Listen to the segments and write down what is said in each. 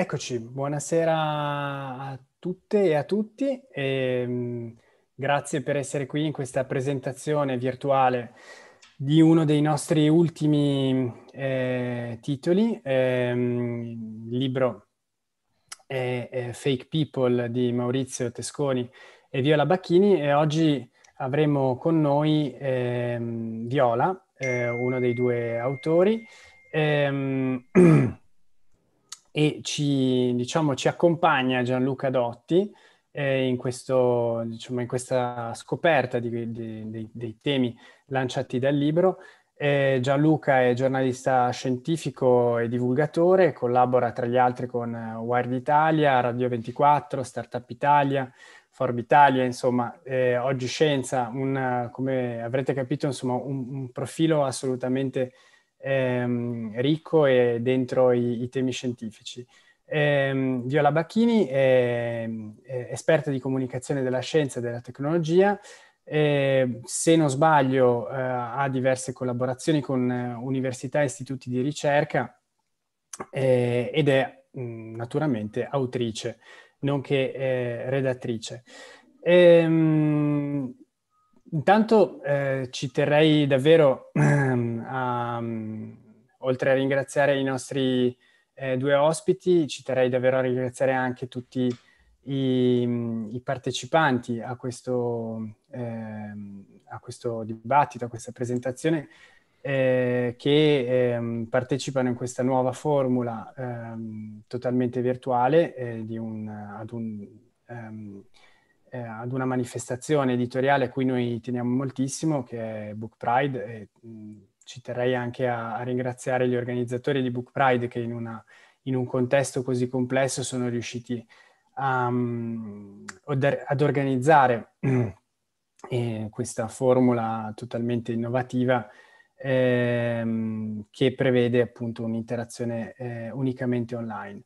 Eccoci, buonasera a tutte e a tutti. E, ehm, mh, grazie per essere qui in questa presentazione virtuale di uno dei nostri ultimi eh, titoli, eh, il libro è eh, eh, Fake People di Maurizio Tesconi e Viola Bacchini e oggi avremo con noi ehm, Viola, eh, uno dei due autori. Ehm, e ci, diciamo, ci accompagna Gianluca Dotti eh, in, questo, diciamo, in, questa scoperta di, di, dei, dei temi lanciati dal libro. Eh, Gianluca è giornalista scientifico e divulgatore, collabora tra gli altri con eh, Wired Italia, Radio 24, Startup Italia, Forb Italia, insomma, eh, oggi scienza, un, come avrete capito, insomma, un, un profilo assolutamente ehm, ricco e dentro i, i temi scientifici. Ehm, Viola Bacchini è, è, esperta di comunicazione della scienza e della tecnologia. E, se non sbaglio, eh, ha diverse collaborazioni con eh, università e istituti di ricerca eh, ed è mh, mm, naturalmente autrice, nonché eh, redattrice. Ehm, Intanto eh, ci terrei davvero ehm, a, oltre a ringraziare i nostri eh, due ospiti, ci terrei davvero a ringraziare anche tutti i, i partecipanti a questo, ehm, a questo, dibattito, a questa presentazione, eh, che ehm, partecipano in questa nuova formula ehm, totalmente virtuale eh, un, ad un ehm, eh, ad una manifestazione editoriale a cui noi teniamo moltissimo, che è Book Pride. E, mh, ci terrei anche a, a, ringraziare gli organizzatori di Book Pride che in, una, in un contesto così complesso sono riusciti a, ad organizzare eh, questa formula totalmente innovativa ehm, che prevede appunto un'interazione eh, unicamente online.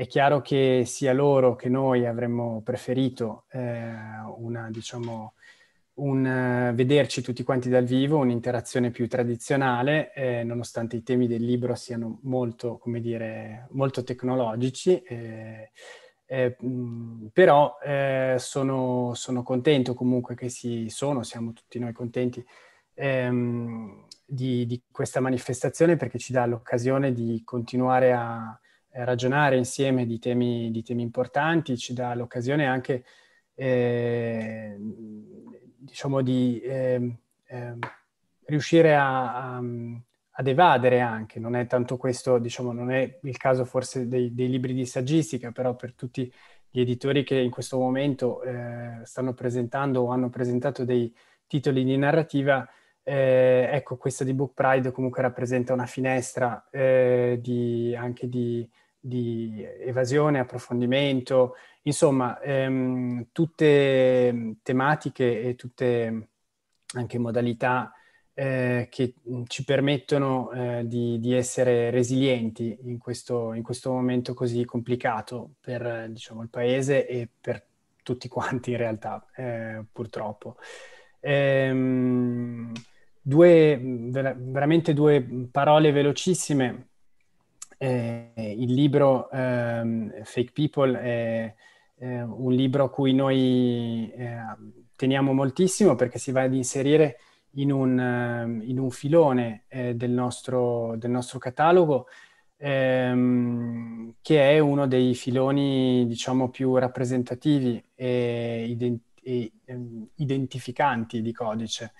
È chiaro che sia loro che noi avremmo preferito eh, una, diciamo, un, uh, vederci tutti quanti dal vivo, un'interazione più tradizionale, eh, nonostante i temi del libro siano molto, come dire, molto tecnologici. Eh, eh, però eh, sono, sono, contento comunque che si sono, siamo tutti noi contenti ehm, di, di, questa manifestazione perché ci dà l'occasione di continuare a, eh, ragionare insieme di temi, di temi importanti, ci dà l'occasione anche eh, diciamo di eh, eh, riuscire a, a, ad evadere anche, non è tanto questo, diciamo, non è il caso forse dei, dei libri di saggistica, però per tutti gli editori che in questo momento eh, stanno presentando o hanno presentato dei titoli di narrativa, eh, ecco, questa di Book Pride comunque rappresenta una finestra eh, di, anche di, di evasione, approfondimento, insomma, ehm, tutte tematiche e tutte anche modalità eh, che ci permettono eh, di, di, essere resilienti in questo, in questo, momento così complicato per diciamo, il paese e per tutti quanti in realtà, eh, purtroppo. Ehm, due, mm, ver- veramente due parole velocissime eh, il libro ehm, Fake People è, è, un libro a cui noi eh, teniamo moltissimo perché si va ad inserire in un, ehm, in un filone eh, del, nostro, del, nostro, catalogo ehm, che è uno dei filoni diciamo più rappresentativi e, ident- e ehm, identificanti di codice.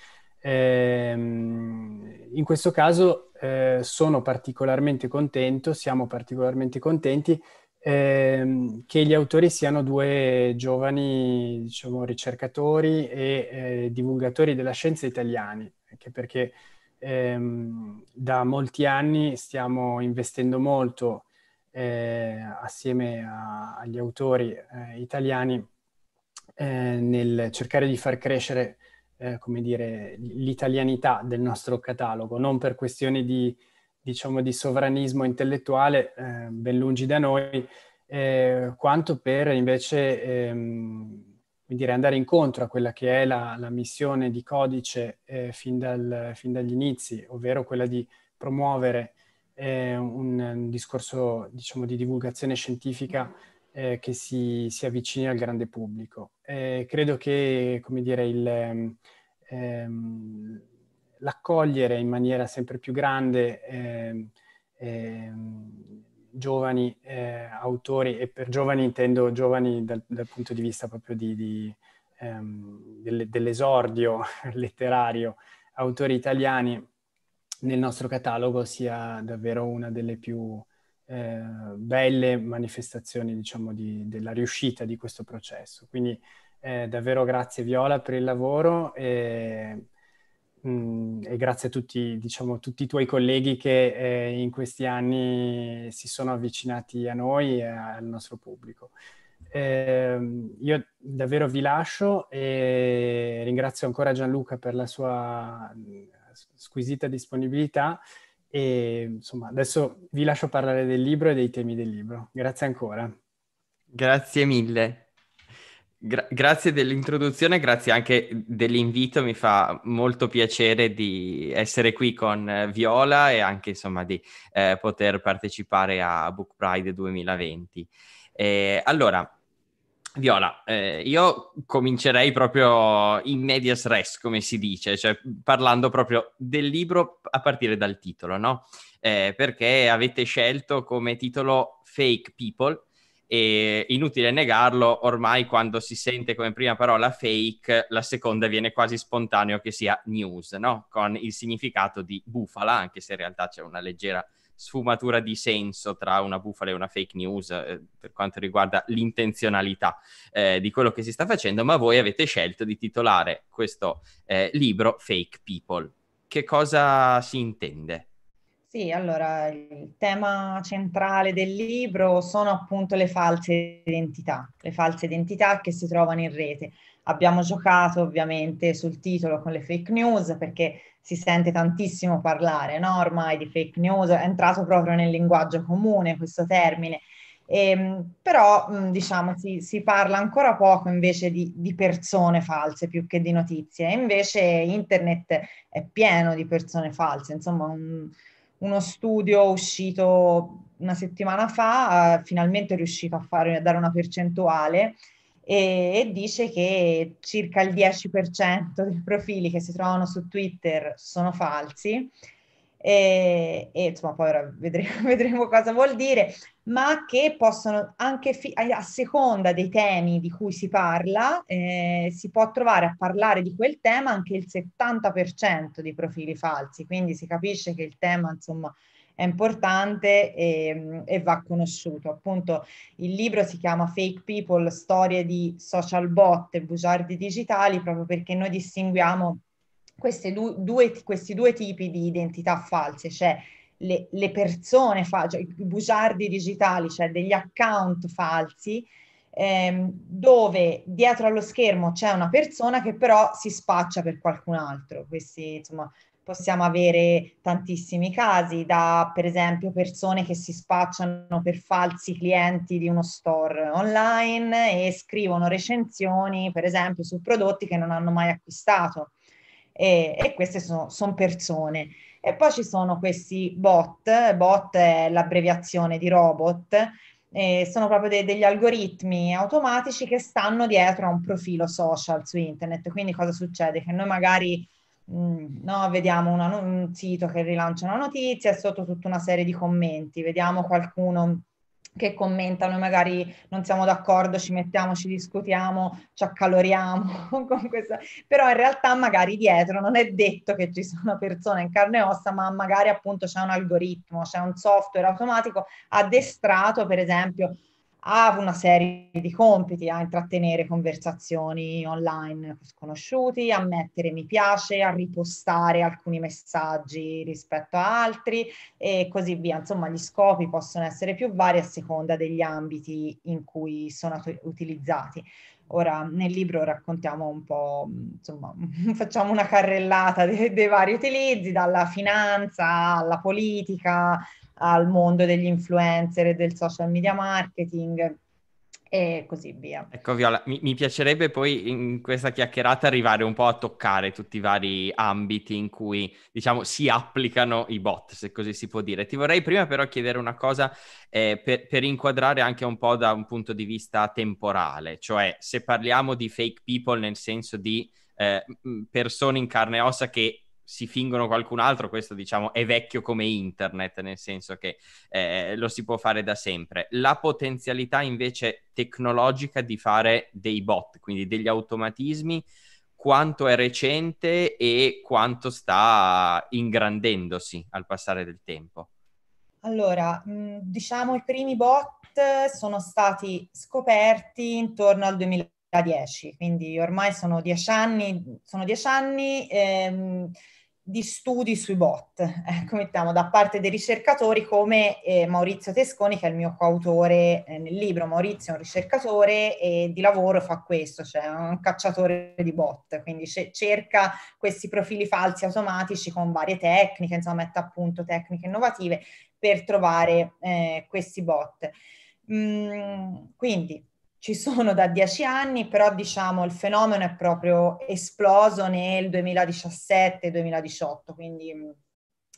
Ehm, in questo caso eh, sono particolarmente contento, siamo particolarmente contenti ehm, che gli autori siano due giovani diciamo, ricercatori e eh, divulgatori della scienza italiani, anche perché ehm, da molti anni stiamo investendo molto eh, assieme a, agli autori eh, italiani eh, nel cercare di far crescere eh, come dire, l'italianità del nostro catalogo, non per questioni di, diciamo, di sovranismo intellettuale, eh, ben lungi da noi, eh, quanto per invece ehm, dire, andare incontro a quella che è la, la missione di codice eh, fin, dal, fin, dagli inizi, ovvero quella di promuovere eh, un, un, discorso diciamo, di divulgazione scientifica eh, che si, si, avvicini al grande pubblico. Eh, credo che, come dire, il, ehm, ehm, l'accogliere in maniera sempre più grande ehm, ehm, giovani eh, autori, e per giovani intendo giovani dal, dal punto di vista proprio di, di, ehm, delle, dell'esordio letterario, autori italiani nel nostro catalogo sia davvero una delle più eh, belle manifestazioni diciamo, di, della riuscita di questo processo. Quindi eh, davvero grazie Viola per il lavoro e, mh, mm, e grazie a tutti, diciamo, tutti, i tuoi colleghi che eh, in questi anni si sono avvicinati a noi e al nostro pubblico. Ehm, io davvero vi lascio e ringrazio ancora Gianluca per la sua mm, squisita disponibilità e insomma, adesso vi lascio parlare del libro e dei temi del libro. Grazie ancora. Grazie mille. Gra- grazie dell'introduzione, grazie anche dell'invito, mi fa molto piacere di essere qui con eh, Viola e anche insomma di eh, poter partecipare a Book Pride 2020. Eh, allora, Viola, eh, io comincerei proprio in medias res, come si dice, cioè parlando proprio del libro a partire dal titolo, no? Eh, perché avete scelto come titolo Fake People e inutile negarlo, ormai quando si sente come prima parola fake, la seconda viene quasi spontaneo che sia news, no? Con il significato di bufala, anche se in realtà c'è una leggera sfumatura di senso tra una bufala e una fake news eh, per quanto riguarda l'intenzionalità eh, di quello che si sta facendo, ma voi avete scelto di titolare questo eh, libro Fake People. Che cosa si intende? Sì, allora il tema centrale del libro sono appunto le false identità, le false identità che si trovano in rete. Abbiamo giocato ovviamente sul titolo con le fake news perché si sente tantissimo parlare no? ormai di fake news, è entrato proprio nel linguaggio comune questo termine. E, ehm, però mm, diciamo si, si, parla ancora poco invece di, di, persone false più che di notizie, invece internet è pieno di persone false, insomma un, uno studio uscito una settimana fa uh, finalmente è riuscito a, fare, a dare una percentuale e, e dice che circa il 10% dei profili che si trovano su Twitter sono falsi e, e, insomma poi ora vedremo, vedremo, cosa vuol dire, ma che possono anche fi- a seconda dei temi di cui si parla, eh, si può trovare a parlare di quel tema anche il 70% dei profili falsi, quindi si capisce che il tema insomma è importante e, e va conosciuto. Appunto il libro si chiama Fake People, storie di social bot e bugiardi digitali, proprio perché noi distinguiamo du- due, questi due tipi di identità false, cioè le, le persone, fa- cioè, i bugiardi digitali, cioè degli account falsi, ehm, dove dietro allo schermo c'è una persona che però si spaccia per qualcun altro. Questi, insomma, possiamo avere tantissimi casi, da per esempio persone che si spacciano per falsi clienti di uno store online e scrivono recensioni, per esempio, su prodotti che non hanno mai acquistato. E, e queste sono, sono persone. E poi ci sono questi bot, bot è l'abbreviazione di robot, e sono proprio de- degli algoritmi automatici che stanno dietro a un profilo social su internet. Quindi cosa succede? Che noi magari Mm, no, vediamo una, un sito che rilancia una notizia e sotto tutta una serie di commenti, vediamo qualcuno che commenta, noi magari non siamo d'accordo, ci mettiamo, ci discutiamo, ci accaloriamo con questa, però in realtà magari dietro non è detto che ci sono persone in carne e ossa, ma magari appunto c'è un algoritmo, c'è un software automatico addestrato per esempio ha una serie di compiti, a intrattenere conversazioni online con sconosciuti, a mettere mi piace, a ripostare alcuni messaggi rispetto a altri e così via. Insomma, gli scopi possono essere più vari a seconda degli ambiti in cui sono utilizzati. Ora nel libro raccontiamo un po', insomma, facciamo una carrellata dei, dei vari utilizzi, dalla finanza alla politica, al mondo degli influencer e del social media marketing e così via. Ecco Viola, mi, mi, piacerebbe poi in questa chiacchierata arrivare un po' a toccare tutti i vari ambiti in cui diciamo si applicano i bot, se così si può dire. Ti vorrei prima però chiedere una cosa eh, per, per, inquadrare anche un po' da un punto di vista temporale, cioè se parliamo di fake people nel senso di eh, persone in carne e ossa che si fingono qualcun altro, questo diciamo è vecchio come internet, nel senso che eh, lo si può fare da sempre. La potenzialità invece tecnologica di fare dei bot, quindi degli automatismi, quanto è recente e quanto sta ingrandendosi al passare del tempo? Allora, mm, diciamo i primi bot sono stati scoperti intorno al 2010, quindi ormai sono dieci anni, sono dieci anni ehm, di studi sui bot, ecco, mettiamo, da parte dei ricercatori come eh, Maurizio Tesconi, che è il mio coautore eh, nel libro. Maurizio è un ricercatore e di lavoro fa questo, cioè è un cacciatore di bot, quindi ce- cerca questi profili falsi automatici con varie tecniche, insomma mette a punto tecniche innovative per trovare eh, questi bot. Mm, quindi ci sono da dieci anni, però diciamo il fenomeno è proprio esploso nel 2017-2018, quindi mm,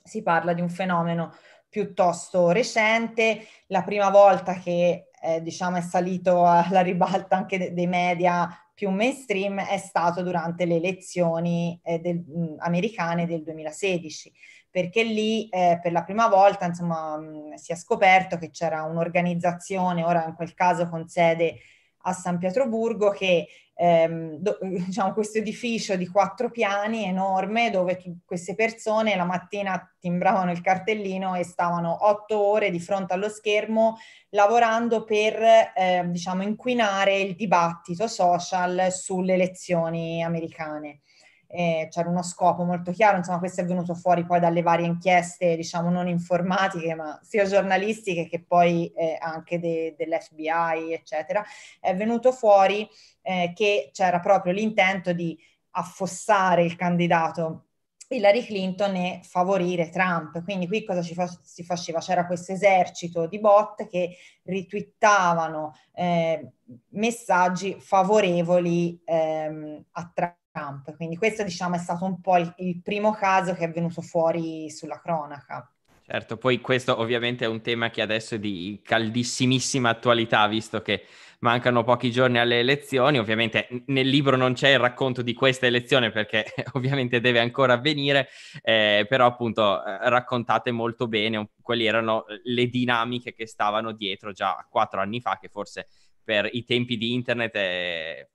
si parla di un fenomeno piuttosto recente, la prima volta che eh, diciamo è salito alla ribalta anche de- dei media più mainstream è stato durante le elezioni eh, del, mh, mm, americane del 2016 perché lì eh, per la prima volta insomma, mh, si è scoperto che c'era un'organizzazione, ora in quel caso con sede a San Pietroburgo, che ehm, do, diciamo questo edificio di quattro piani enorme dove tu, queste persone la mattina timbravano il cartellino e stavano otto ore di fronte allo schermo lavorando per eh, diciamo, inquinare il dibattito social sulle elezioni americane eh, c'era uno scopo molto chiaro, insomma questo è venuto fuori poi dalle varie inchieste, diciamo non informatiche, ma sia giornalistiche che poi eh, anche de- dell'FBI, eccetera, è venuto fuori eh, che c'era proprio l'intento di affossare il candidato Hillary Clinton e favorire Trump. Quindi qui cosa fa- si faceva? C'era questo esercito di bot che ritwittavano eh, messaggi favorevoli ehm, a Trump Trump. Quindi questo diciamo è stato un po' il, il primo caso che è venuto fuori sulla cronaca. Certo, poi questo ovviamente è un tema che adesso è di caldissimissima attualità, visto che mancano pochi giorni alle elezioni. Ovviamente nel libro non c'è il racconto di questa elezione perché ovviamente deve ancora avvenire, eh, però appunto eh, raccontate molto bene quali erano le dinamiche che stavano dietro già quattro anni fa, che forse per i tempi di internet è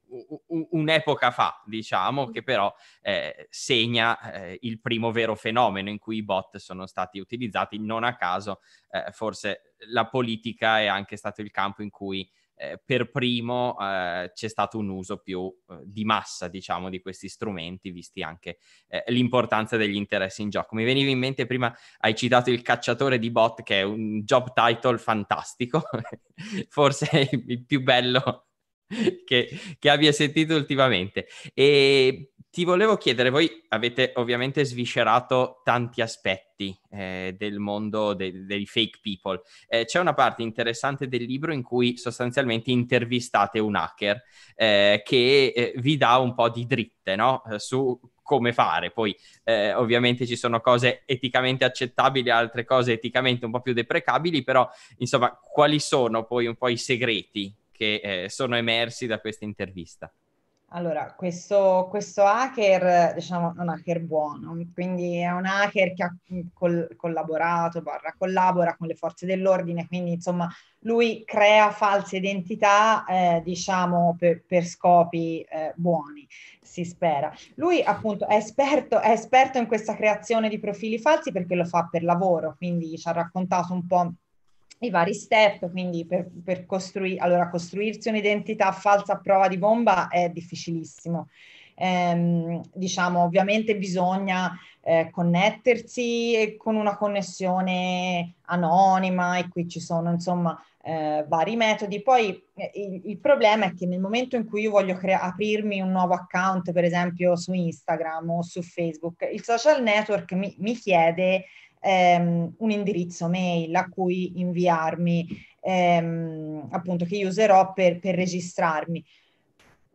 un'epoca fa, diciamo, che mm. però eh, segna eh, il primo vero fenomeno in cui i bot sono stati utilizzati, non a caso, eh, forse la politica è anche stato il campo in cui eh, per primo eh, c'è stato un uso più eh, di massa, diciamo, di questi strumenti, visti anche eh, l'importanza degli interessi in gioco. Mi veniva in mente prima, hai citato il cacciatore di bot, che è un job title fantastico, forse il più bello che, che, abbia sentito ultimamente. E ti volevo chiedere, voi avete ovviamente sviscerato tanti aspetti eh, del mondo de- dei fake people. Eh, c'è una parte interessante del libro in cui sostanzialmente intervistate un hacker eh, che eh, vi dà un po' di dritte no? Eh, su come fare. Poi eh, ovviamente ci sono cose eticamente accettabili, altre cose eticamente un po' più deprecabili, però insomma quali sono poi un po' i segreti che eh, sono emersi da questa intervista? Allora, questo, questo, hacker, diciamo, è un hacker buono, quindi è un hacker che ha mhmm, col- collaborato, barra, collabora con le forze dell'ordine, quindi insomma lui crea false identità, eh, diciamo, per, per scopi eh, buoni, si spera. Lui appunto è esperto, è esperto in questa creazione di profili falsi perché lo fa per lavoro, quindi ci ha raccontato un po' i vari step, quindi per, per costruire, allora costruirsi un'identità falsa a prova di bomba è difficilissimo. Ehm, diciamo, ovviamente bisogna eh, connettersi eh, con una connessione anonima e qui ci sono insomma eh, vari metodi. Poi eh, il, il, problema è che nel momento in cui io voglio crea- aprirmi un nuovo account, per esempio su Instagram o su Facebook, il social network mi, mi chiede ehm, un indirizzo mail a cui inviarmi, ehm, appunto che io userò per, per registrarmi.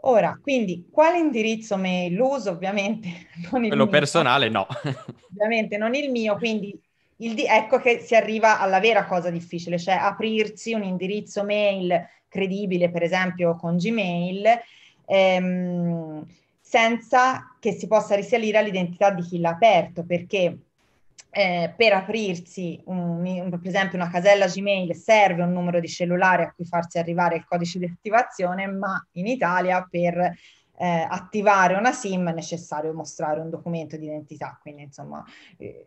Ora, quindi, quale indirizzo mail uso? Ovviamente non il Quello mio. personale no. ovviamente non il mio, quindi il di- ecco che si arriva alla vera cosa difficile, cioè aprirsi un indirizzo mail credibile, per esempio con Gmail, ehm, senza che si possa risalire all'identità di chi l'ha aperto, perché eh, per aprirsi, un, un, per esempio, una casella Gmail serve un numero di cellulare a cui farsi arrivare il codice di attivazione, ma in Italia per eh, attivare una SIM è necessario mostrare un documento di identità. Quindi, insomma, eh,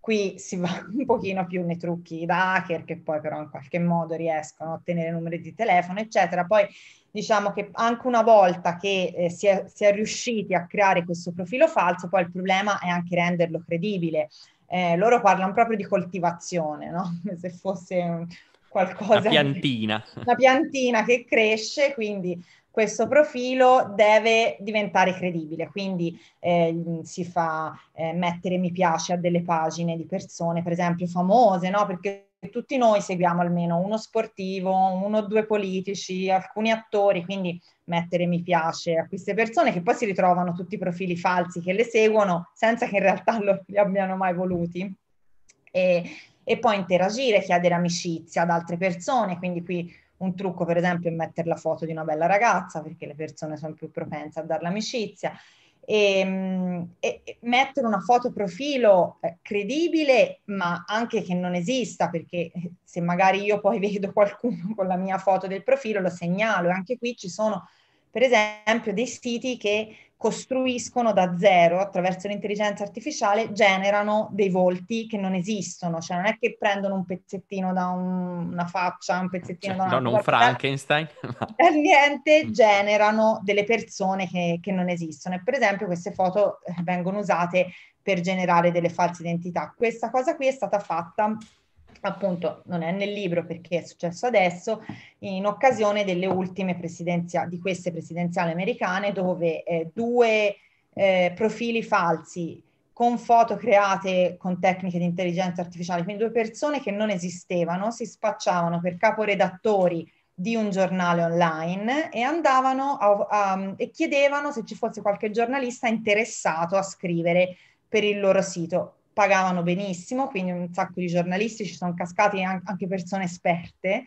qui si va un pochino più nei trucchi da hacker che poi però in qualche modo riescono a ottenere numeri di telefono, eccetera. Poi diciamo che anche una volta che eh, si, è, si, è, riusciti a creare questo profilo falso, poi il problema è anche renderlo credibile, eh, loro parlano proprio di coltivazione, no? se fosse qualcosa... Una piantina. Che, una piantina che cresce, quindi questo profilo deve diventare credibile, quindi eh, si fa eh, mettere mi piace a delle pagine di persone, per esempio famose, no? Perché tutti noi seguiamo almeno uno sportivo, uno o due politici, alcuni attori, quindi mettere mi piace a queste persone che poi si ritrovano tutti i profili falsi che le seguono senza che in realtà lo, li abbiano mai voluti. E, e poi interagire, chiedere amicizia ad altre persone, quindi qui un trucco per esempio è mettere la foto di una bella ragazza perché le persone sono più propense a dare l'amicizia Ehm, e, e, mettere una foto profilo eh, credibile ma anche che non esista perché eh, se magari io poi vedo qualcuno con la mia foto del profilo lo segnalo e anche qui ci sono per esempio dei siti che costruiscono da zero attraverso l'intelligenza artificiale, generano dei volti che non esistono, cioè non è che prendono un pezzettino da un, una faccia, un pezzettino cioè, da una... No, non Frankenstein. Da niente, mm. generano delle persone che, che non esistono e per esempio queste foto eh, vengono usate per generare delle false identità. Questa cosa qui è stata fatta appunto non è nel libro perché è successo adesso, in occasione delle ultime presidenziali, di queste presidenziali americane dove eh, due eh, profili falsi con foto create con tecniche di intelligenza artificiale, quindi due persone che non esistevano, si spacciavano per caporedattori di un giornale online e andavano a, a, e chiedevano se ci fosse qualche giornalista interessato a scrivere per il loro sito pagavano benissimo, quindi un sacco di giornalisti, ci sono cascati anche persone esperte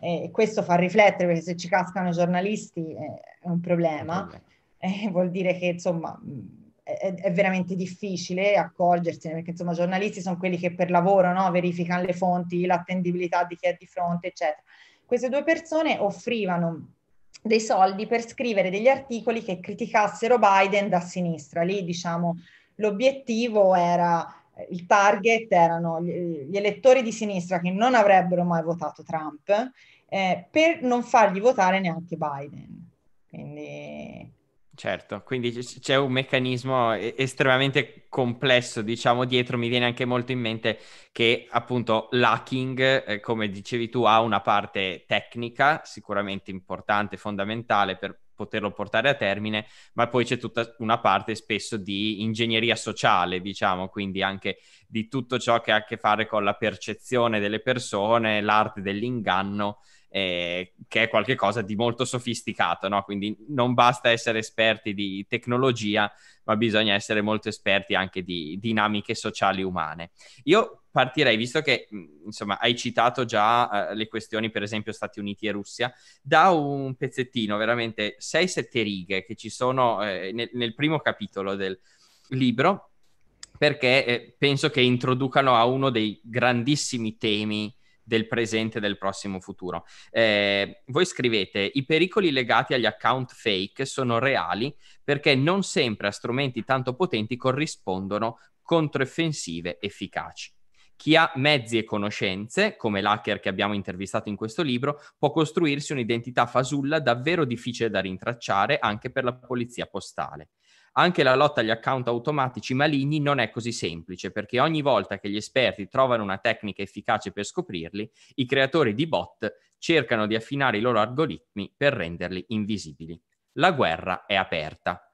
e questo fa riflettere perché se ci cascano giornalisti eh, è un problema, eh, vuol dire che insomma è, è, veramente difficile accorgersene perché insomma i giornalisti sono quelli che per lavoro no, verificano le fonti, l'attendibilità di chi è di fronte eccetera. Queste due persone offrivano dei soldi per scrivere degli articoli che criticassero Biden da sinistra, lì diciamo l'obiettivo era eh, il target erano gli elettori di sinistra che non avrebbero mai votato Trump eh, per non fargli votare neanche Biden. Quindi... Certo, quindi c'è un meccanismo estremamente complesso, diciamo, dietro. Mi viene anche molto in mente che appunto l'hacking, eh, come dicevi tu, ha una parte tecnica sicuramente importante, fondamentale per poterlo portare a termine, ma poi c'è tutta una parte spesso di ingegneria sociale, diciamo, quindi anche di tutto ciò che ha a che fare con la percezione delle persone, l'arte dell'inganno, eh, che è qualcosa di molto sofisticato, no? Quindi non basta essere esperti di tecnologia, ma bisogna essere molto esperti anche di dinamiche sociali umane. Io partirei, visto che insomma, hai citato già eh, le questioni, per esempio, Stati Uniti e Russia, da un pezzettino, veramente 6-7 righe che ci sono eh, nel, nel, primo capitolo del libro, perché eh, penso che introducano a uno dei grandissimi temi del presente e del prossimo futuro. Eh, voi scrivete: i pericoli legati agli account fake sono reali perché non sempre a strumenti tanto potenti corrispondono controffensive efficaci. Chi ha mezzi e conoscenze, come l'hacker che abbiamo intervistato in questo libro, può costruirsi un'identità fasulla davvero difficile da rintracciare anche per la polizia postale. Anche la lotta agli account automatici maligni non è così semplice, perché ogni volta che gli esperti trovano una tecnica efficace per scoprirli, i creatori di bot cercano di affinare i loro algoritmi per renderli invisibili. La guerra è aperta.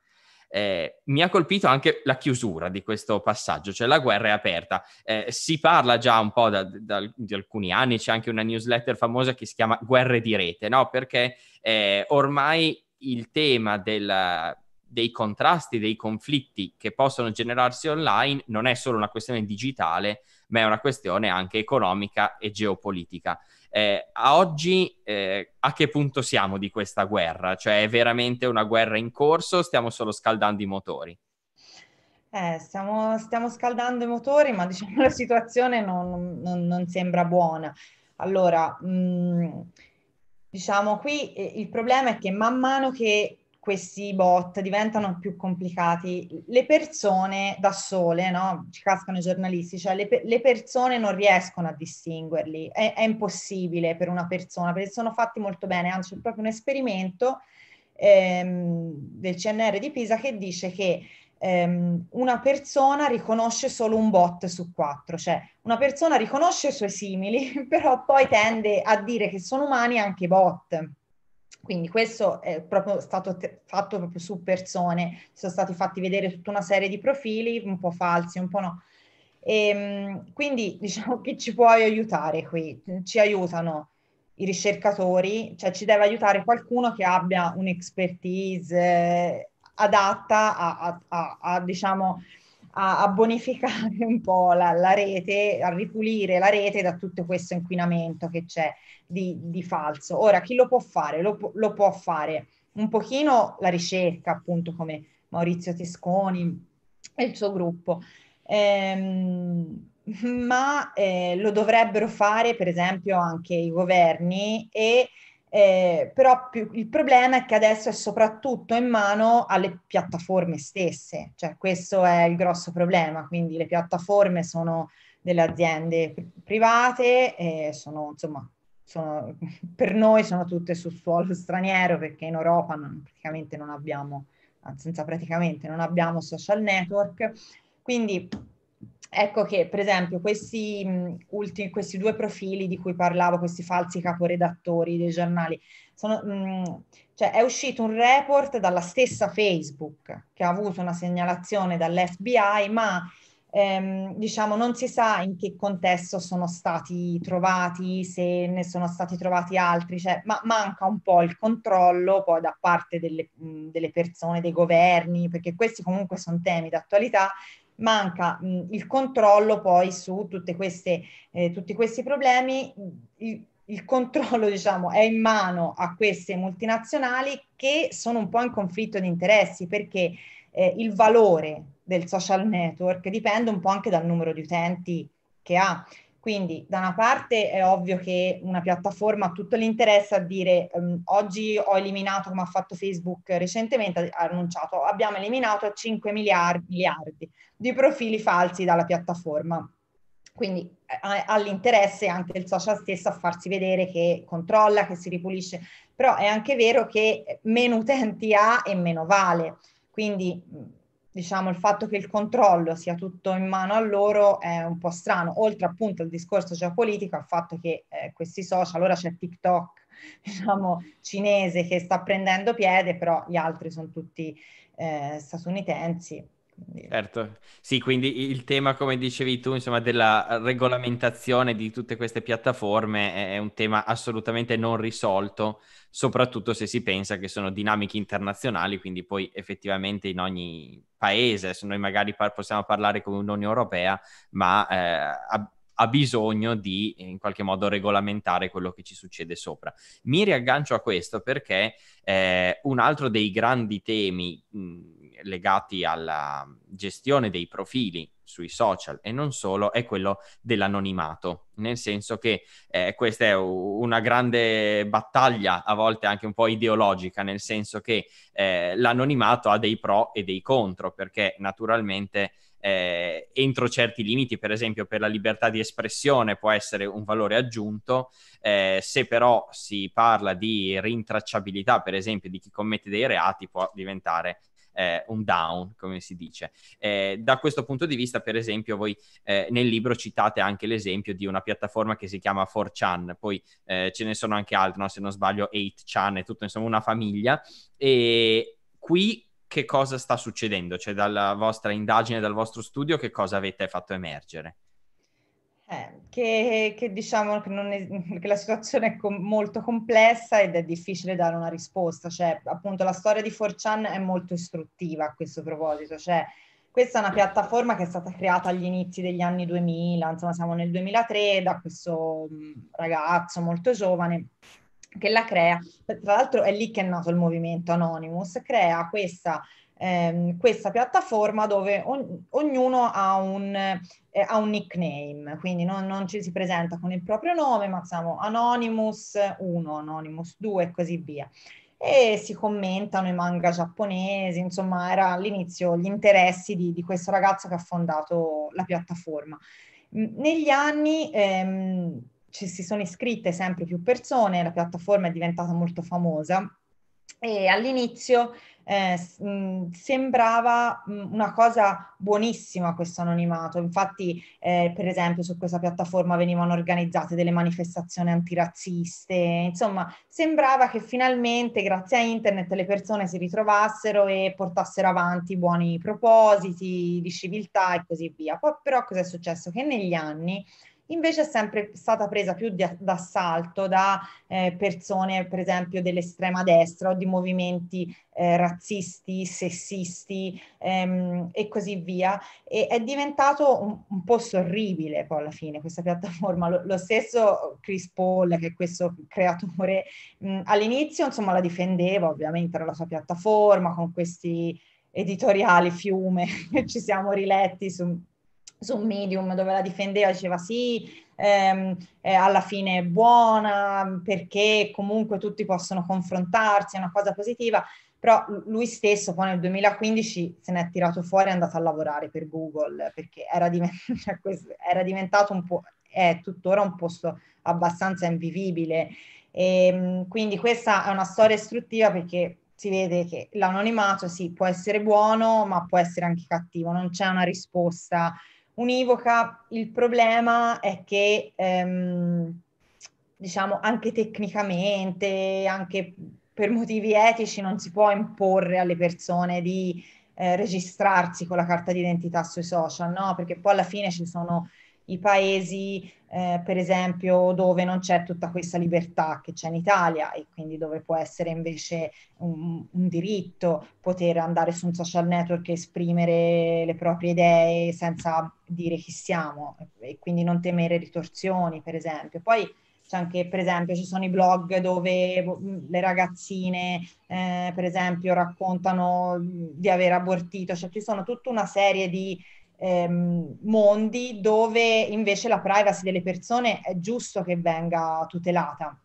Eh, mi ha colpito anche la chiusura di questo passaggio, cioè la guerra è aperta. Eh, si parla già un po' da, da, di alcuni anni, c'è anche una newsletter famosa che si chiama Guerre di rete, no? perché eh, ormai il tema del, dei contrasti, dei conflitti che possono generarsi online non è solo una questione digitale, ma è una questione anche economica e geopolitica eh, a oggi eh, a che punto siamo di questa guerra? Cioè è veramente una guerra in corso o stiamo solo scaldando i motori? Eh, stiamo, stiamo, scaldando i motori, ma diciamo la situazione non, non, non sembra buona. Allora, mh, mm, diciamo qui eh, il problema è che man mano che questi bot diventano più complicati, le persone da sole, no? ci cascano i giornalisti, cioè le, le persone non riescono a distinguerli, è, è, impossibile per una persona, perché sono fatti molto bene, anzi c'è proprio un esperimento ehm, del CNR di Pisa che dice che ehm, una persona riconosce solo un bot su quattro, cioè una persona riconosce i suoi simili, però poi tende a dire che sono umani anche i bot quindi questo è proprio stato te- fatto proprio su persone, sono stati fatti vedere tutta una serie di profili, un po' falsi, un po' no. E, ehm, quindi diciamo che ci puoi aiutare qui? Ci aiutano i ricercatori, cioè ci deve aiutare qualcuno che abbia un'expertise adatta a, a, a, a diciamo, a, a bonificare un po' la, la, rete, a ripulire la rete da tutto questo inquinamento che c'è di, di falso. Ora, chi lo può fare? Lo, lo, può fare un pochino la ricerca, appunto, come Maurizio Tesconi e il suo gruppo. Ehm, ma eh, lo dovrebbero fare per esempio anche i governi e eh, però più, il problema è che adesso è soprattutto in mano alle piattaforme stesse, cioè questo è il grosso problema, quindi le piattaforme sono delle aziende private, eh, sono, insomma, sono, per noi sono tutte sul suolo straniero perché in Europa non, praticamente non abbiamo, senza praticamente non abbiamo social network, quindi Ecco che, per esempio, questi, ultimi, questi due profili di cui parlavo, questi falsi caporedattori dei giornali, sono, mh, cioè è uscito un report dalla stessa Facebook che ha avuto una segnalazione dall'FBI, ma ehm, diciamo non si sa in che contesto sono stati trovati, se ne sono stati trovati altri, cioè, ma manca un po' il controllo poi da parte delle, mh, delle persone, dei governi, perché questi comunque sono temi d'attualità manca mh, mm, il controllo poi su queste, eh, tutti questi problemi. Il, il controllo diciamo, è in mano a queste multinazionali che sono un po' in conflitto di interessi perché eh, il valore del social network dipende un po' anche dal numero di utenti che ha. Quindi da una parte è ovvio che una piattaforma ha tutto l'interesse a dire um, oggi ho eliminato, come ha fatto Facebook recentemente, ha annunciato, abbiamo eliminato 5 miliardi, miliardi di profili falsi dalla piattaforma. Quindi eh, ha l'interesse anche il social stesso a farsi vedere che controlla, che si ripulisce, però è anche vero che meno utenti ha e meno vale. Quindi diciamo, il fatto che il controllo sia tutto in mano a loro è un po' strano, oltre appunto al discorso geopolitico, al fatto che eh, questi social, ora c'è TikTok, diciamo, cinese che sta prendendo piede, però gli altri sono tutti eh, statunitensi. Certo, sì, quindi il tema, come dicevi tu, insomma, della regolamentazione di tutte queste piattaforme è un tema assolutamente non risolto, soprattutto se si pensa che sono dinamiche internazionali, quindi poi effettivamente in ogni paese, se noi magari par- possiamo parlare come un'Unione Europea, ma eh, a- ha bisogno di in qualche modo regolamentare quello che ci succede sopra. Mi riaggancio a questo perché eh, un altro dei grandi temi mh, legati alla gestione dei profili sui social e non solo è quello dell'anonimato, nel senso che eh, questa è una grande battaglia a volte anche un po' ideologica, nel senso che eh, l'anonimato ha dei pro e dei contro, perché naturalmente eh, entro certi limiti, per esempio per la libertà di espressione può essere un valore aggiunto, eh, se però si parla di rintracciabilità, per esempio di chi commette dei reati, può diventare eh, un down, come si dice. Eh, da questo punto di vista, per esempio, voi eh, nel libro citate anche l'esempio di una piattaforma che si chiama 4chan, poi eh, ce ne sono anche altre, no? se non sbaglio 8chan e tutto, insomma una famiglia. E qui che cosa sta succedendo? Cioè dalla vostra indagine, dal vostro studio, che cosa avete fatto emergere? Eh, che, che, diciamo che, è, che la situazione è com- molto complessa ed è difficile dare una risposta, cioè appunto la storia di 4chan è molto istruttiva a questo proposito, cioè questa è una piattaforma che è stata creata agli inizi degli anni 2000, insomma siamo nel 2003 da questo ragazzo molto giovane che la crea, tra l'altro è lì che è nato il movimento Anonymous, crea questa ehm, questa piattaforma dove on- ognuno ha un, eh, ha un, nickname, quindi non, non, ci si presenta con il proprio nome, ma siamo Anonymous 1, Anonymous 2 e così via. E si commentano i manga giapponesi, insomma era all'inizio gli interessi di, di questo ragazzo che ha fondato la piattaforma. Negli anni... Ehm, ci si sono iscritte sempre più persone, la piattaforma è diventata molto famosa e all'inizio eh, mh, mhmm, sembrava mh, mhmm, una cosa buonissima questo anonimato, infatti eh, per esempio su questa piattaforma venivano organizzate delle manifestazioni antirazziste, insomma sembrava che finalmente grazie a internet le persone si ritrovassero e portassero avanti buoni propositi di civiltà e così via. Poi però cosa è successo? Che negli anni invece è sempre stata presa più di, d'assalto da eh, persone, per esempio, dell'estrema destra o di movimenti eh, razzisti, sessisti ehm, e così via. E è diventato un, un, po' sorribile poi alla fine questa piattaforma. Lo, lo stesso Chris Paul, che è questo creatore, mh, all'inizio insomma la difendeva, ovviamente era la sua piattaforma con questi editoriali fiume che ci siamo riletti su su medium dove la difendeva, diceva sì, ehm, eh, alla fine è buona perché comunque tutti possono confrontarsi, è una cosa positiva, però lui stesso poi nel 2015 se ne è tirato fuori e è andato a lavorare per Google perché era, divent- cioè era diventato un po', è tuttora un posto abbastanza invivibile. E, ehm, quindi questa è una storia istruttiva perché si vede che l'anonimato sì può essere buono ma può essere anche cattivo, non c'è una risposta univoca. Il problema è che, ehm, diciamo, anche tecnicamente, anche per motivi etici, non si può imporre alle persone di eh, registrarsi con la carta d'identità sui social, no? Perché poi alla fine ci sono i paesi, eh, per esempio, dove non c'è tutta questa libertà che c'è in Italia e quindi dove può essere invece un, un diritto poter andare su un social network e esprimere le proprie idee senza dire chi siamo e quindi non temere ritorsioni, per esempio. Poi c'è anche, per esempio, ci sono i blog dove boh, mm, le ragazzine, eh, per esempio, raccontano mm, di aver abortito, cioè ci sono tutta una serie di ehm, mondi dove invece la privacy delle persone è giusto che venga tutelata.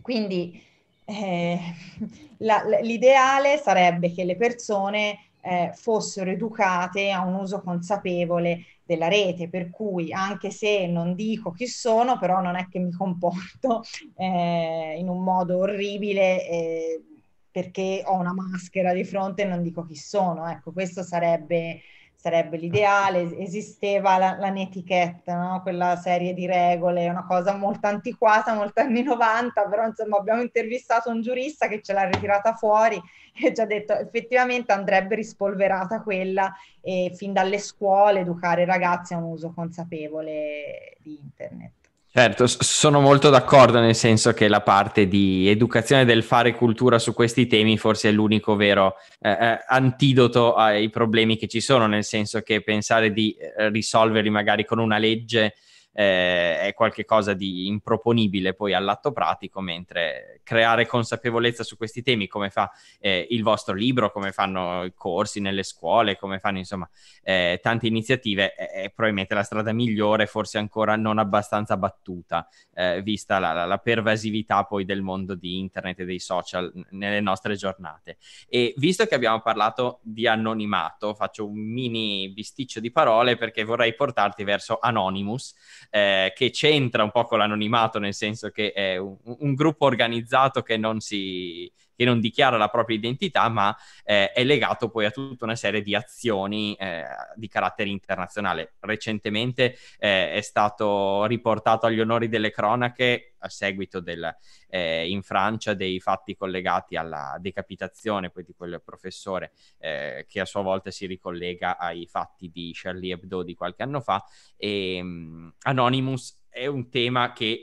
Quindi eh, la, l'ideale sarebbe che le persone eh, fossero educate a un uso consapevole della rete, per cui anche se non dico chi sono, però non è che mi comporto eh, in un modo orribile eh, perché ho una maschera di fronte e non dico chi sono. Ecco, questo sarebbe sarebbe l'ideale, esisteva la, la netiquette, no? quella serie di regole, una cosa molto antiquata, molto anni 90, però insomma abbiamo intervistato un giurista che ce l'ha ritirata fuori e ci ha detto effettivamente andrebbe rispolverata quella e fin dalle scuole educare i ragazzi a un uso consapevole di internet. Certo, sono molto d'accordo nel senso che la parte di educazione del fare cultura su questi temi forse è l'unico vero eh, eh antidoto ai problemi che ci sono, nel senso che pensare di eh, risolverli magari con una legge eh, è qualcosa di improponibile poi all'atto pratico, mentre creare consapevolezza su questi temi, come fa eh, il vostro libro, come fanno i corsi nelle scuole, come fanno insomma eh, tante iniziative, è, probabilmente la strada migliore, forse ancora non abbastanza battuta, eh, vista la, la, la, pervasività poi del mondo di internet e dei social nelle nostre giornate. E visto che abbiamo parlato di anonimato, faccio un mini bisticcio di parole perché vorrei portarti verso Anonymous, eh, che c'entra un po' con l'anonimato, nel senso che è un, un gruppo organizzato che non si che non dichiara la propria identità, ma eh, è legato poi a tutta una serie di azioni eh, di carattere internazionale. Recentemente eh, è stato riportato agli onori delle cronache a seguito del, eh, in Francia dei fatti collegati alla decapitazione poi di quel professore eh, che a sua volta si ricollega ai fatti di Charlie Hebdo di qualche anno fa e um, Anonymous è un tema che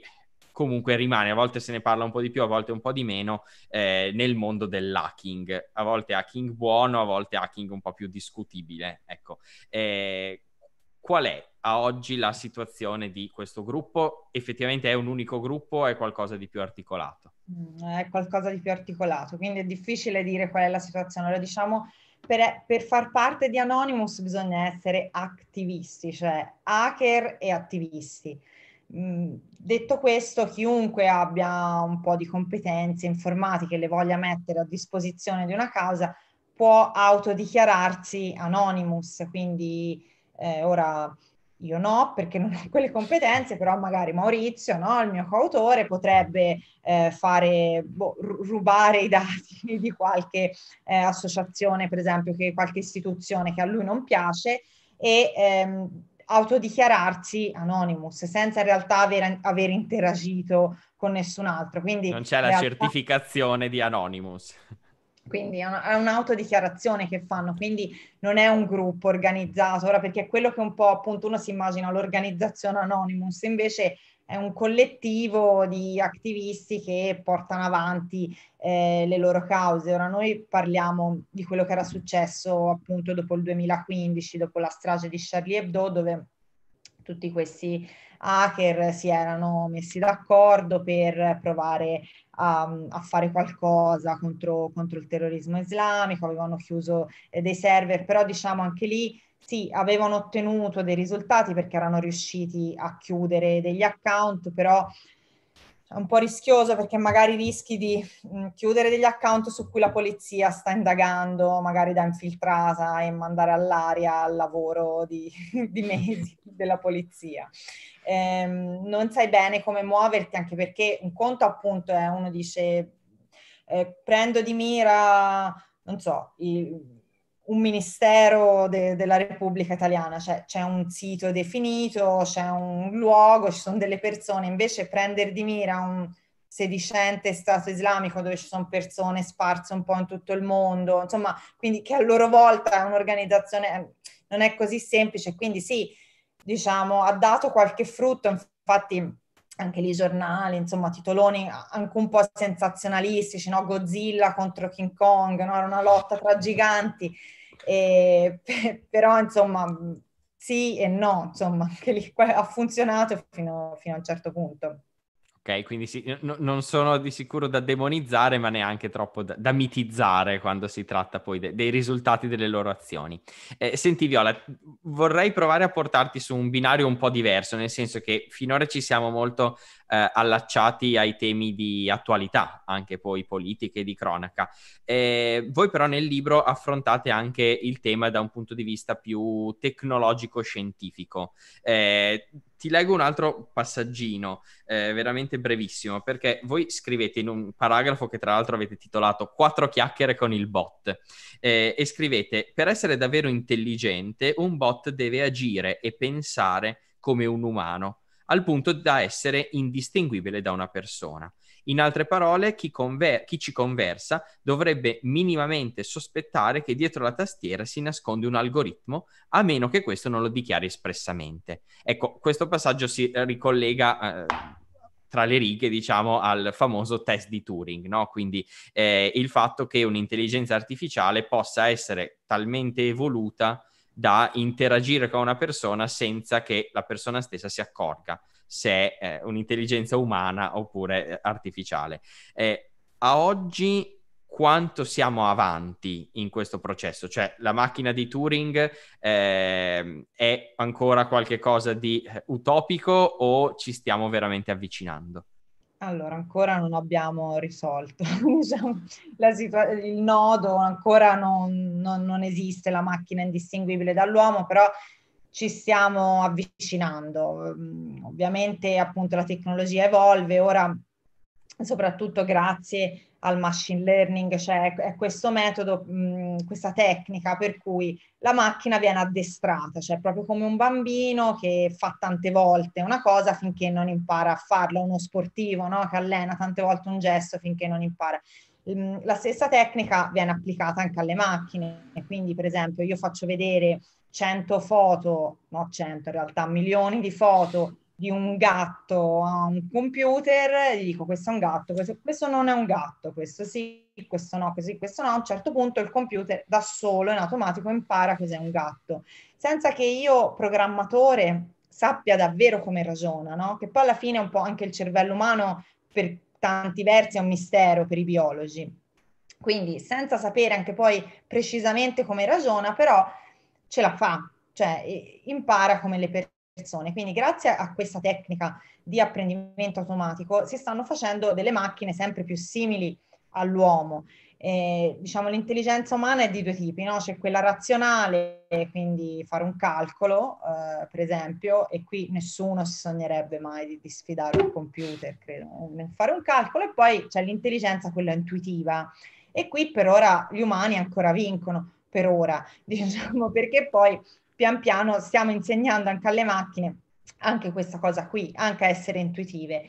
comunque rimane, a volte se ne parla un po' di più, a volte un po' di meno, eh, nel mondo dell'hacking. A volte hacking buono, a volte hacking un po' più discutibile. Ecco, eh, qual è a oggi la situazione di questo gruppo? Effettivamente è un unico gruppo o è qualcosa di più articolato? Mm, è qualcosa di più articolato, quindi è difficile dire qual è la situazione. Lo diciamo per, per, far parte di Anonymous bisogna essere attivisti, cioè hacker e attivisti. Mhmm, detto questo, chiunque abbia un po' di competenze informatiche e le voglia mettere a disposizione di una causa può autodichiararsi anonymous, quindi eh, ora io no perché non ho quelle competenze, però magari Maurizio, no, il mio coautore, potrebbe eh, fare, boh, rubare i dati di qualche eh, associazione, per esempio, che, qualche istituzione che a lui non piace e ehm, autodichiararsi anonymous senza in realtà aver, aver interagito con nessun altro. Quindi non c'è la realtà... certificazione di anonymous. Quindi è, un'autodichiarazione che fanno, quindi non è un gruppo organizzato. Ora, perché è quello che un po' appunto uno si immagina l'organizzazione anonymous, invece è un collettivo di attivisti che portano avanti eh, le loro cause. Ora noi parliamo di quello che era successo appunto dopo il 2015, dopo la strage di Charlie Hebdo, dove tutti questi hacker si erano messi d'accordo per provare a, a fare qualcosa contro, contro, il terrorismo islamico, avevano chiuso eh, dei server, però diciamo anche lì sì, avevano ottenuto dei risultati perché erano riusciti a chiudere degli account, però è un po' rischioso perché magari rischi di chiudere degli account su cui la polizia sta indagando, magari da infiltrata e mandare all'aria il lavoro di, di mesi della polizia. Ehm, non sai bene come muoverti anche perché un conto appunto è uno dice eh, prendo di mira, non so, il, un ministero de- della Repubblica Italiana, cioè c'è un sito definito, c'è un luogo, ci sono delle persone, invece prendere di mira un sedicente Stato islamico dove ci sono persone sparse un po' in tutto il mondo, insomma, quindi che a loro volta è un'organizzazione, eh, non è così semplice, quindi sì, diciamo, ha dato qualche frutto, infatti anche lì giornali, insomma, titoloni anche un po' sensazionalistici, no? Godzilla contro King Kong, no? Era una lotta tra giganti, e, però insomma sì e no, insomma, anche lì ha funzionato fino, fino a un certo punto. Ok, quindi sì, no, non sono di sicuro da demonizzare, ma neanche troppo da, da mitizzare quando si tratta poi de, dei risultati delle loro azioni. Eh, senti Viola, vorrei provare a portarti su un binario un po' diverso, nel senso che finora ci siamo molto eh, allacciati ai temi di attualità, anche poi politiche di cronaca. Eh, voi però nel libro affrontate anche il tema da un punto di vista più tecnologico-scientifico. Eh, ti leggo un altro passaggino, eh, veramente brevissimo, perché voi scrivete in un paragrafo che tra l'altro avete titolato Quattro chiacchiere con il bot eh, e scrivete per essere davvero intelligente un bot deve agire e pensare come un umano al punto da essere indistinguibile da una persona. In altre parole, chi, conver- chi, ci conversa dovrebbe minimamente sospettare che dietro la tastiera si nasconde un algoritmo, a meno che questo non lo dichiari espressamente. Ecco, questo passaggio si ricollega. Eh, tra le righe, diciamo, al famoso test di Turing, no? Quindi eh, il fatto che un'intelligenza artificiale possa essere talmente evoluta da interagire con una persona senza che la persona stessa si accorga se è eh, un'intelligenza umana oppure eh, artificiale. Eh, a oggi quanto siamo avanti in questo processo? Cioè la macchina di Turing eh, è ancora qualcosa di eh, utopico o ci stiamo veramente avvicinando? Allora, ancora non abbiamo risolto diciamo, situa- il nodo, ancora non, non, non esiste la macchina indistinguibile dall'uomo, però ci stiamo avvicinando. Ovviamente appunto la tecnologia evolve, ora soprattutto grazie al machine learning, cioè è questo metodo, mh, questa tecnica per cui la macchina viene addestrata, cioè proprio come un bambino che fa tante volte una cosa finché non impara a farla, uno sportivo no? che allena tante volte un gesto finché non impara. la stessa tecnica viene applicata anche alle macchine, quindi per esempio io faccio vedere 100 foto, no 100 in realtà, milioni di foto di un gatto a un computer, gli dico questo è un gatto, questo, questo, non è un gatto, questo sì, questo no, così, questo no, a un certo punto il computer da solo in automatico impara cos'è un gatto, senza che io programmatore sappia davvero come ragiona, no? che poi alla fine è un po' anche il cervello umano per tanti versi è un mistero per i biologi. Quindi senza sapere anche poi precisamente come ragiona, però ce la fa, cioè impara come le persone persone. Quindi grazie a questa tecnica di apprendimento automatico si stanno facendo delle macchine sempre più simili all'uomo. Eh, diciamo l'intelligenza umana è di due tipi, no? c'è quella razionale, quindi fare un calcolo, eh, per esempio, e qui nessuno si sognerebbe mai di, di sfidare un computer, credo, fare un calcolo e poi c'è l'intelligenza quella intuitiva e qui per ora gli umani ancora vincono, per ora, diciamo, perché poi pian piano stiamo insegnando anche alle macchine anche questa cosa qui, anche a essere intuitive.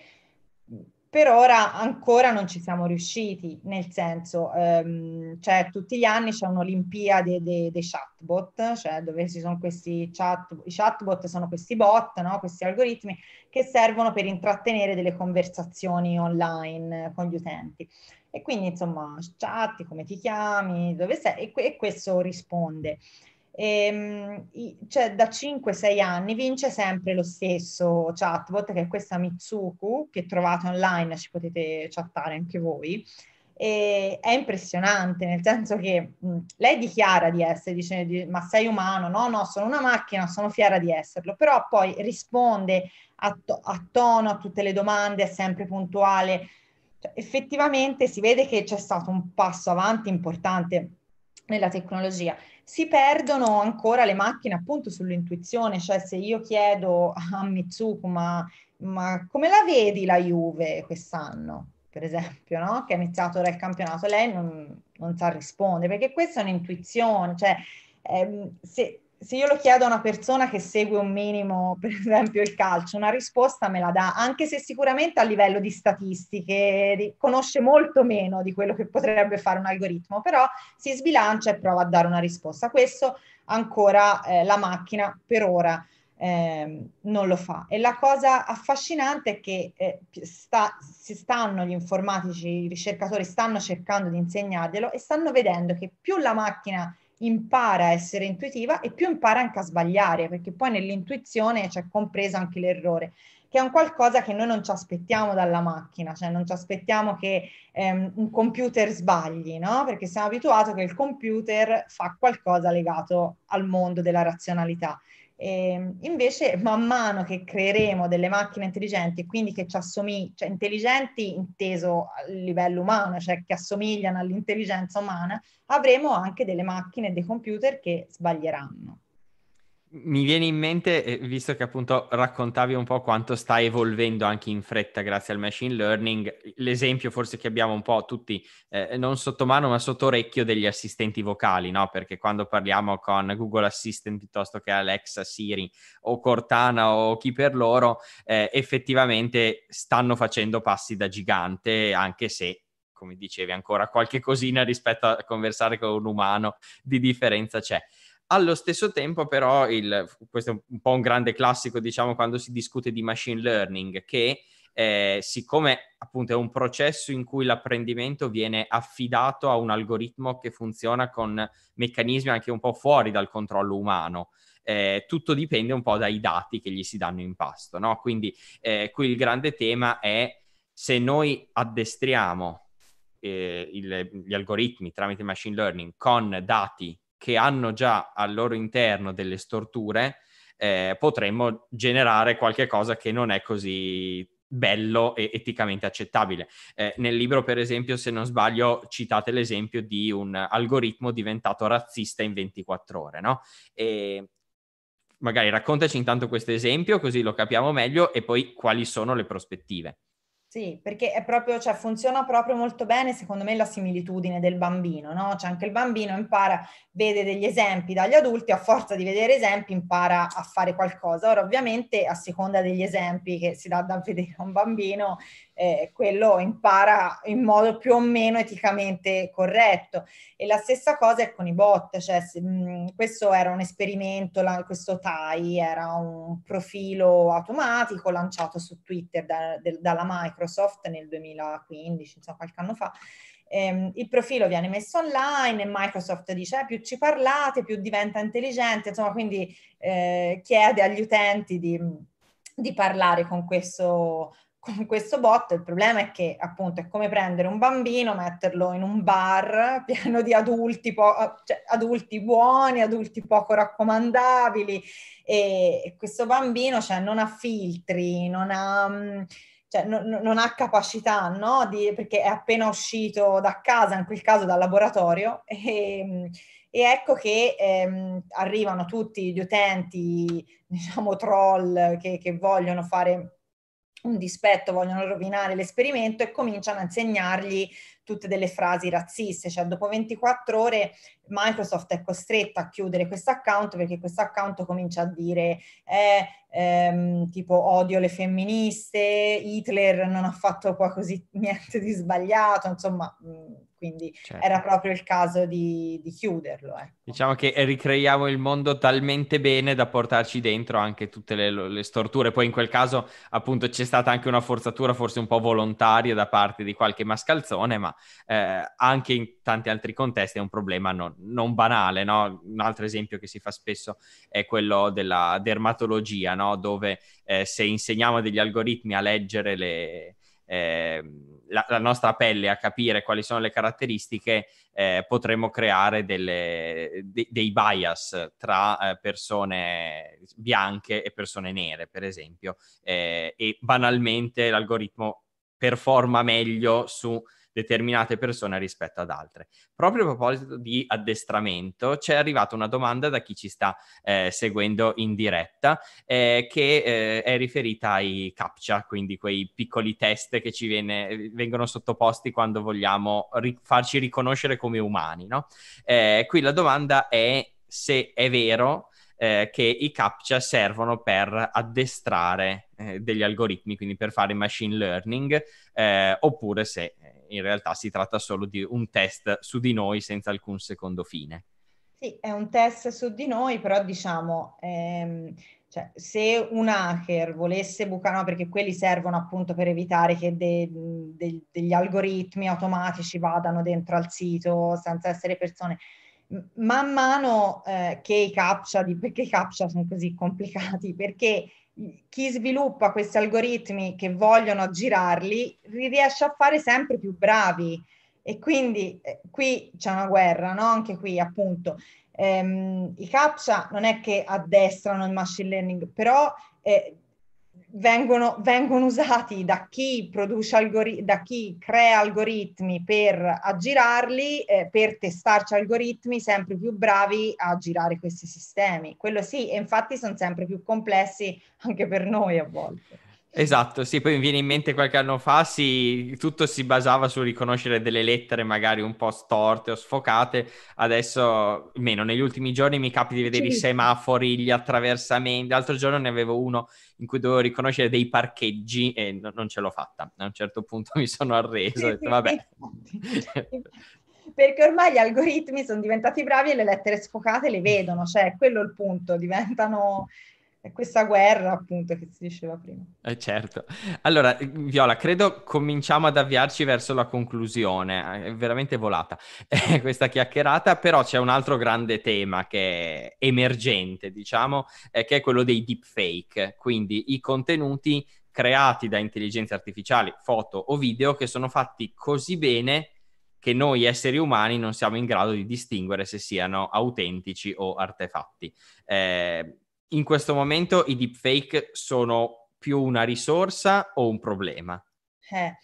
Per ora ancora non ci siamo riusciti, nel senso, ehm, cioè, tutti gli anni c'è un'olimpiade dei de chatbot, cioè dove ci sono questi chat, i chatbot sono questi bot, no? questi algoritmi che servono per intrattenere delle conversazioni online con gli utenti. E quindi insomma, chatti, come ti chiami, dove sei, e, e questo risponde. E, ehm, cioè, da 5-6 anni vince sempre lo stesso chatbot, che è questa Mitsuku, che trovate online, ci potete chattare anche voi. E è impressionante, nel senso che mh, lei dichiara di essere, dice, di, ma sei umano? No, no, sono una macchina, sono fiera di esserlo, però poi risponde a, to- a tono a tutte le domande, è sempre puntuale. Cioè, effettivamente si vede che c'è stato un passo avanti importante nella tecnologia si perdono ancora le macchine appunto sull'intuizione, cioè se io chiedo a Mitsuku ma, ma come la vedi la Juve quest'anno? per esempio, no? che ha iniziato ora il campionato, lei non, non sa rispondere, perché questa è un'intuizione, cioè ehm, se, se io lo chiedo a una persona che segue un minimo, per esempio il calcio, una risposta me la dà, anche se sicuramente a livello di statistiche di, conosce molto meno di quello che potrebbe fare un algoritmo, però si sbilancia e prova a dare una risposta. Questo ancora eh, la macchina per ora eh, non lo fa. E la cosa affascinante è che eh, sta, si stanno gli informatici, i ricercatori stanno cercando di insegnarglielo e stanno vedendo che più la macchina impara a essere intuitiva e più impara anche a sbagliare, perché poi nell'intuizione c'è cioè, compreso anche l'errore, che è un qualcosa che noi non ci aspettiamo dalla macchina, cioè non ci aspettiamo che ehm, un computer sbagli, no? Perché siamo abituati che il computer fa qualcosa legato al mondo della razionalità. E ehm, invece, man mano che creeremo delle macchine intelligenti e quindi che ci assomigliano, cioè intelligenti inteso a livello umano, cioè che assomigliano all'intelligenza umana, avremo anche delle macchine e dei computer che sbaglieranno mi viene in mente, eh, visto che appunto raccontavi un po' quanto sta evolvendo anche in fretta grazie al machine learning, l'esempio forse che abbiamo un po' tutti, eh, non sotto mano ma sotto orecchio degli assistenti vocali, no? Perché quando parliamo con Google Assistant piuttosto che Alexa, Siri o Cortana o chi per loro, eh, effettivamente stanno facendo passi da gigante, anche se come dicevi ancora qualche cosina rispetto a conversare con un umano di differenza c'è. Allo stesso tempo, però, il, questo è un po' un grande classico, diciamo, quando si discute di machine learning, che eh, siccome appunto è un processo in cui l'apprendimento viene affidato a un algoritmo che funziona con meccanismi anche un po' fuori dal controllo umano. Eh, tutto dipende un po' dai dati che gli si danno in pasto, no? Quindi eh, qui il grande tema è se noi addestriamo eh, il, gli algoritmi tramite machine learning con dati che hanno già al loro interno delle storture, eh, potremmo generare qualche cosa che non è così bello e eticamente accettabile. Eh, nel libro, per esempio, se non sbaglio, citate l'esempio di un algoritmo diventato razzista in 24 ore, no? E magari raccontaci intanto questo esempio, così lo capiamo meglio, e poi quali sono le prospettive. Sì, perché è proprio, cioè, funziona proprio molto bene, secondo me, la similitudine del bambino, no? Cioè, anche il bambino impara, vede degli esempi dagli adulti, a forza di vedere esempi impara a fare qualcosa. Ora, ovviamente, a seconda degli esempi che si dà da vedere a un bambino, eh, quello impara in modo più o meno eticamente corretto. E la stessa cosa è con i bot, cioè se, mh, mm, questo era un esperimento, la, questo TAI era un profilo automatico lanciato su Twitter da, de, dalla Microsoft nel 2015, insomma qualche anno fa, eh, il profilo viene messo online e Microsoft dice eh, più ci parlate, più diventa intelligente, insomma, quindi eh, chiede agli utenti di, di parlare con questo questo bot il problema è che appunto è come prendere un bambino, metterlo in un bar pieno di adulti, po- ah, cioè, adulti buoni, adulti poco raccomandabili e questo bambino cioè, non ha filtri, non ha... Mm, cioè, non, non ha capacità, no? Di, perché è appena uscito da casa, in quel caso dal laboratorio, e, e ecco che ehm, arrivano tutti gli utenti, diciamo troll, che, che vogliono fare un dispetto, vogliono rovinare l'esperimento e cominciano a insegnargli tutte delle frasi razziste, cioè dopo 24 ore Microsoft è costretta a chiudere questo account perché questo account comincia a dire eh, ehm, tipo odio le femministe, Hitler non ha fatto qua così niente di sbagliato, insomma mh, mm, quindi certo. era proprio il caso di, di chiuderlo. Ecco. Diciamo che eh, ricreiamo il mondo talmente bene da portarci dentro anche tutte le, le, storture, poi in quel caso appunto c'è stata anche una forzatura forse un po' volontaria da parte di qualche mascalzone, ma eh, anche in tanti altri contesti è un problema non, non banale, no? Un altro esempio che si fa spesso è quello della dermatologia, no? dove eh, se insegniamo degli algoritmi a leggere le eh, la, la, nostra pelle a capire quali sono le caratteristiche, eh, potremmo creare delle, de, dei bias tra eh, persone bianche e persone nere, per esempio. Eh, e banalmente l'algoritmo performa meglio su determinate persone rispetto ad altre. Proprio a proposito di addestramento, c'è arrivata una domanda da chi ci sta eh, seguendo in diretta eh, che eh, è riferita ai captcha, quindi quei piccoli test che ci viene, vengono sottoposti quando vogliamo ri- farci riconoscere come umani. No? Eh, qui la domanda è se è vero eh, che i captcha servono per addestrare eh, degli algoritmi, quindi per fare machine learning, eh, oppure se in realtà si tratta solo di un test su di noi senza alcun secondo fine. Sì, è un test su di noi, però diciamo, ehm, cioè, se un hacker volesse bucare, no, perché quelli servono appunto per evitare che de, de, degli algoritmi automatici vadano dentro al sito senza essere persone. Man mano eh, che i captcha, di, perché i captcha sono così complicati? Perché chi sviluppa questi algoritmi che vogliono girarli riesce a fare sempre più bravi. E quindi eh, qui c'è una guerra, no? Anche qui appunto. Ehm, I CAPTCHA non è che addestrano il machine learning, però eh, vengono, vengono usati da chi, produce algori- da chi crea algoritmi per aggirarli, eh, per testarci algoritmi sempre più bravi a girare questi sistemi. Quello sì, e infatti sono sempre più complessi anche per noi a volte. Esatto, sì, poi mi viene in mente qualche anno fa, sì, tutto si basava su riconoscere delle lettere magari un po' storte o sfocate, adesso meno, negli ultimi giorni mi capita di vedere sì. i semafori, gli attraversamenti, l'altro giorno ne avevo uno in cui dovevo riconoscere dei parcheggi e no, non ce l'ho fatta, a un certo punto mi sono arreso, ho detto vabbè. Perché ormai gli algoritmi sono diventati bravi e le lettere sfocate le vedono, cioè quello è il punto, diventano questa guerra appunto che si diceva prima. Eh certo. Allora, Viola, credo cominciamo ad avviarci verso la conclusione, è veramente volata eh, questa chiacchierata, però c'è un altro grande tema che è emergente, diciamo, eh, che è quello dei deepfake, quindi i contenuti creati da intelligenze artificiali, foto o video, che sono fatti così bene che noi esseri umani non siamo in grado di distinguere se siano autentici o artefatti. Eh, in questo momento i deepfake sono più una risorsa o un problema? Eh,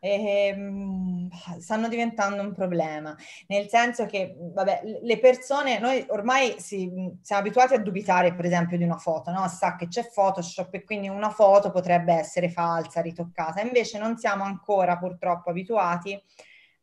ehm, stanno diventando un problema, nel senso che vabbè, le persone, noi ormai si, siamo abituati a dubitare per esempio di una foto, no? sa che c'è Photoshop e quindi una foto potrebbe essere falsa, ritoccata, invece non siamo ancora purtroppo abituati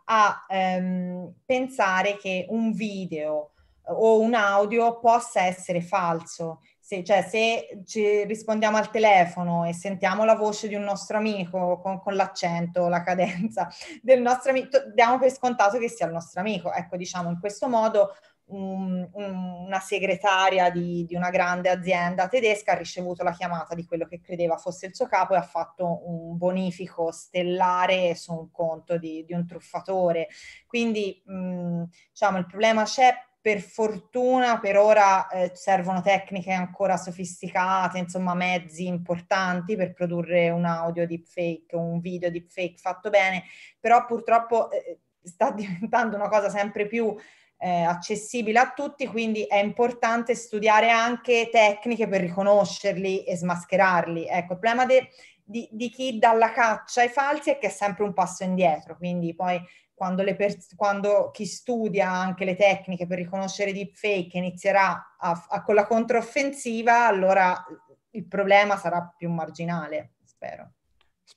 a ehm, pensare che un video o un audio possa essere falso se, cioè, se ci rispondiamo al telefono e sentiamo la voce di un nostro amico con, con l'accento, la cadenza del nostro amico, diamo per scontato che sia il nostro amico. Ecco, diciamo, in questo modo un, una segretaria di, di, una grande azienda tedesca ha ricevuto la chiamata di quello che credeva fosse il suo capo e ha fatto un bonifico stellare su un conto di, di un truffatore. Quindi mh, mm, diciamo, il problema c'è per fortuna per ora eh, servono tecniche ancora sofisticate, insomma mezzi importanti per produrre un audio deepfake, un video deepfake fatto bene, però purtroppo eh, eh sta diventando una cosa sempre più eh, accessibile a tutti, quindi è importante studiare anche tecniche per riconoscerli e smascherarli. Ecco, il problema de, di, di chi dà la caccia ai falsi è che è sempre un passo indietro, quindi poi quando, pers- quando, chi studia anche le tecniche per riconoscere deepfake inizierà a, a, con la controffensiva, allora il problema sarà più marginale, spero.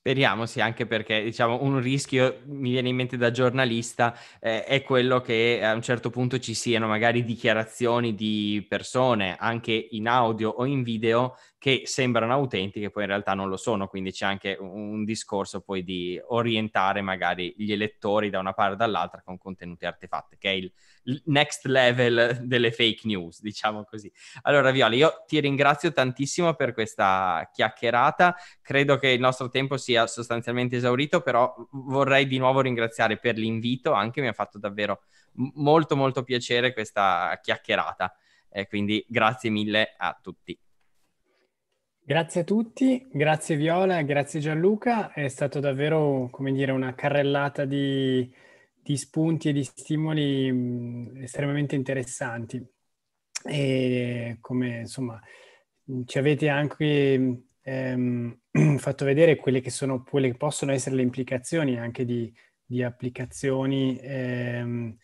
Speriamo sì, anche perché diciamo un rischio mi viene in mente da giornalista eh, è quello che a un certo punto ci siano magari dichiarazioni di persone anche in audio o in video che sembrano autentiche poi in realtà non lo sono, quindi c'è anche un, un discorso poi di orientare magari gli elettori da una parte o dall'altra con contenuti artefatti, che è il next level delle fake news, diciamo così. Allora, Viola, io ti ringrazio tantissimo per questa chiacchierata. Credo che il nostro tempo sia sostanzialmente esaurito, però vorrei di nuovo ringraziare per l'invito, anche mi ha fatto davvero molto molto piacere questa chiacchierata. Eh, quindi grazie mille a tutti. Grazie a tutti, grazie Viola, grazie Gianluca, è stato davvero, come dire, una carrellata di di spunti e di stimoli mh, estremamente interessanti. E come insomma ci avete anche ehm, fatto vedere quelle che, sono, quelle che possono essere le implicazioni anche di, di applicazioni ehm,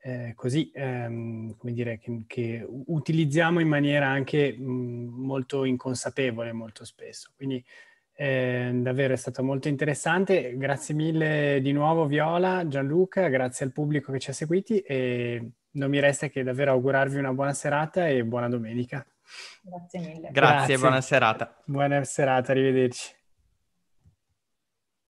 eh, così, ehm, come dire, che, che, utilizziamo in maniera anche mh, molto inconsapevole molto spesso. Quindi eh, davvero è stato molto interessante. Grazie mille di nuovo Viola, Gianluca, grazie al pubblico che ci ha seguiti e non mi resta che davvero augurarvi una buona serata e buona domenica. Grazie mille. Grazie, grazie. buona serata. Buona serata, arrivederci.